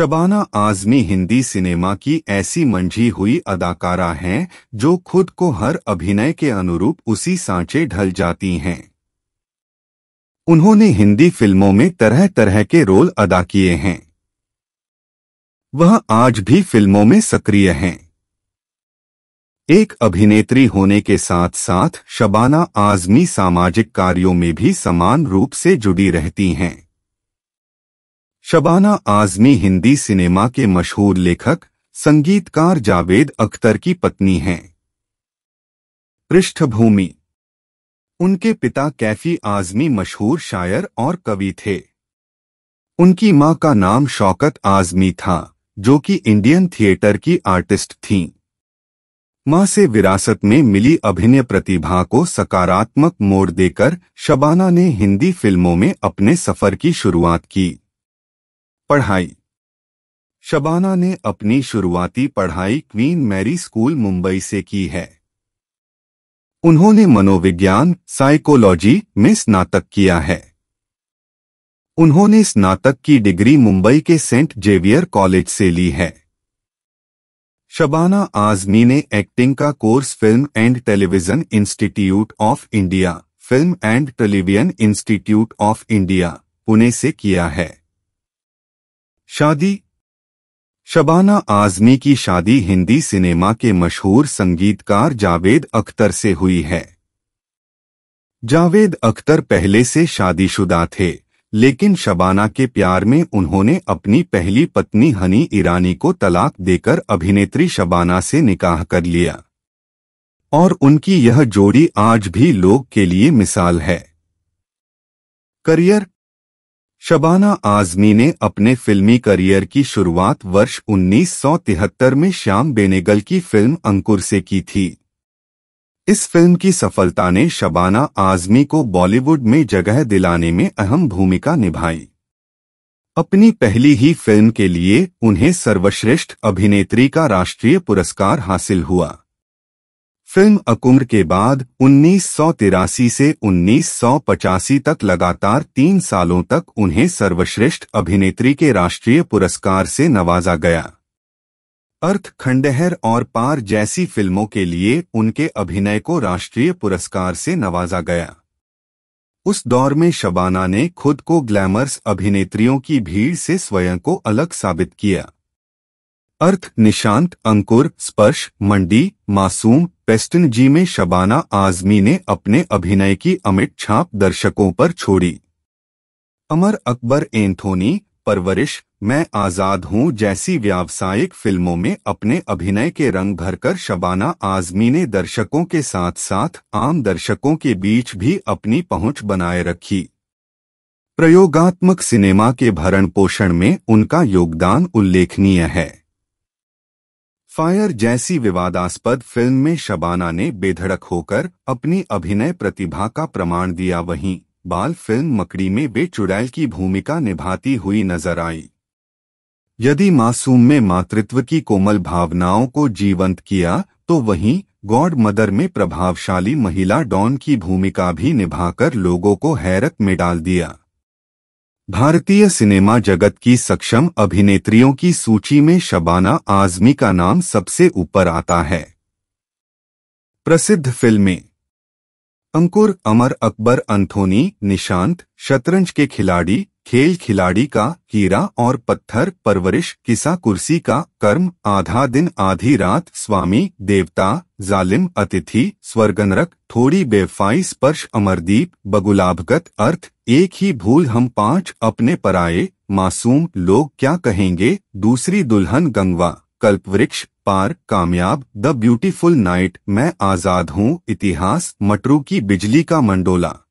Shabana Azmi Hindi cinema की ऐसी मंझी हुई अदाकारा हैं जो खुद को हर अभिनय के अनुरूप उसी सांचे ढल जाती हैं उन्होंने हिंदी फिल्मों में तरह तरह के रोल अदा किए हैं वह आज भी फिल्मों में सक्रिय हैं एक अभिनेत्री होने के साथ साथ शबाना आजमी सामाजिक कार्यों में भी समान रूप से जुड़ी रहती हैं शबाना आजमी हिंदी सिनेमा के मशहूर लेखक संगीतकार जावेद अख्तर की पत्नी हैं पृष्ठभूमि उनके पिता कैफी आजमी मशहूर शायर और कवि थे उनकी मां का नाम शौकत आजमी था जो कि इंडियन थिएटर की आर्टिस्ट थीं। मां से विरासत में मिली अभिनय प्रतिभा को सकारात्मक मोड़ देकर शबाना ने हिंदी फिल्मों में अपने सफर की शुरुआत की पढ़ाई शबाना ने अपनी शुरुआती पढ़ाई क्वीन मैरी स्कूल मुंबई से की है उन्होंने मनोविज्ञान साइकोलॉजी में स्नातक किया है उन्होंने स्नातक की डिग्री मुंबई के सेंट जेवियर कॉलेज से ली है शबाना आजमी ने एक्टिंग का course film and television institute of India film and television institute of India Pune से किया है शादी शबाना आजमी की शादी हिंदी सिनेमा के मशहूर संगीतकार जावेद अख्तर से हुई है जावेद अख्तर पहले से शादीशुदा थे लेकिन शबाना के प्यार में उन्होंने अपनी पहली पत्नी हनी ईरानी को तलाक देकर अभिनेत्री शबाना से निकाह कर लिया और उनकी यह जोड़ी आज भी लोग के लिए मिसाल है करियर शबाना आजमी ने अपने फिल्मी करियर की शुरुआत वर्ष 1973 में श्याम बेनेगल की फिल्म अंकुर से की थी इस फिल्म की सफलता ने शबाना आजमी को बॉलीवुड में जगह दिलाने में अहम भूमिका निभाई अपनी पहली ही फिल्म के लिए उन्हें सर्वश्रेष्ठ अभिनेत्री का राष्ट्रीय पुरस्कार हासिल हुआ फिल्म अकुम्र के बाद उन्नीस से उन्नीस तक लगातार तीन सालों तक उन्हें सर्वश्रेष्ठ अभिनेत्री के राष्ट्रीय पुरस्कार से नवाजा गया अर्थ खंडहर और पार जैसी फिल्मों के लिए उनके अभिनय को राष्ट्रीय पुरस्कार से नवाजा गया उस दौर में शबाना ने खुद को ग्लैमर्स अभिनेत्रियों की भीड़ से स्वयं को अलग साबित किया अर्थ निशांत अंकुर स्पर्श मंडी मासूम पेस्टन जी में शबाना आजमी ने अपने अभिनय की अमिट छाप दर्शकों पर छोड़ी अमर अकबर एंथोनी परवरिश मैं आज़ाद हूं जैसी व्यावसायिक फिल्मों में अपने अभिनय के रंग भरकर शबाना आजमी ने दर्शकों के साथ साथ आम दर्शकों के बीच भी अपनी पहुंच बनाए रखी प्रयोगात्मक सिनेमा के भरण पोषण में उनका योगदान उल्लेखनीय है फायर जैसी विवादास्पद फिल्म में शबाना ने बेधड़क होकर अपनी अभिनय प्रतिभा का प्रमाण दिया वहीं बाल फिल्म मकड़ी में वे चुड़ैल की भूमिका निभाती हुई नजर आई यदि मासूम में मातृत्व की कोमल भावनाओं को जीवंत किया तो वहीं गॉड मदर में प्रभावशाली महिला डॉन की भूमिका भी निभाकर लोगों को हैरत में डाल दिया भारतीय सिनेमा जगत की सक्षम अभिनेत्रियों की सूची में शबाना आजमी का नाम सबसे ऊपर आता है प्रसिद्ध फिल्में अंकुर अमर अकबर अंथोनी निशांत शतरंज के खिलाड़ी खेल खिलाड़ी का हीरा और पत्थर परवरिश किसा कुर्सी का कर्म आधा दिन आधी रात स्वामी देवता जालिम अतिथि स्वर्गनरक थोड़ी बेफाई स्पर्श अमरदीप बगुलाभगत अर्थ एक ही भूल हम पांच अपने पर आए मासूम लोग क्या कहेंगे दूसरी दुल्हन गंगवा कल्पवृक्ष पार कामयाब द ब्यूटीफुल नाइट मैं आजाद हूँ इतिहास मटरू की बिजली का मंडोला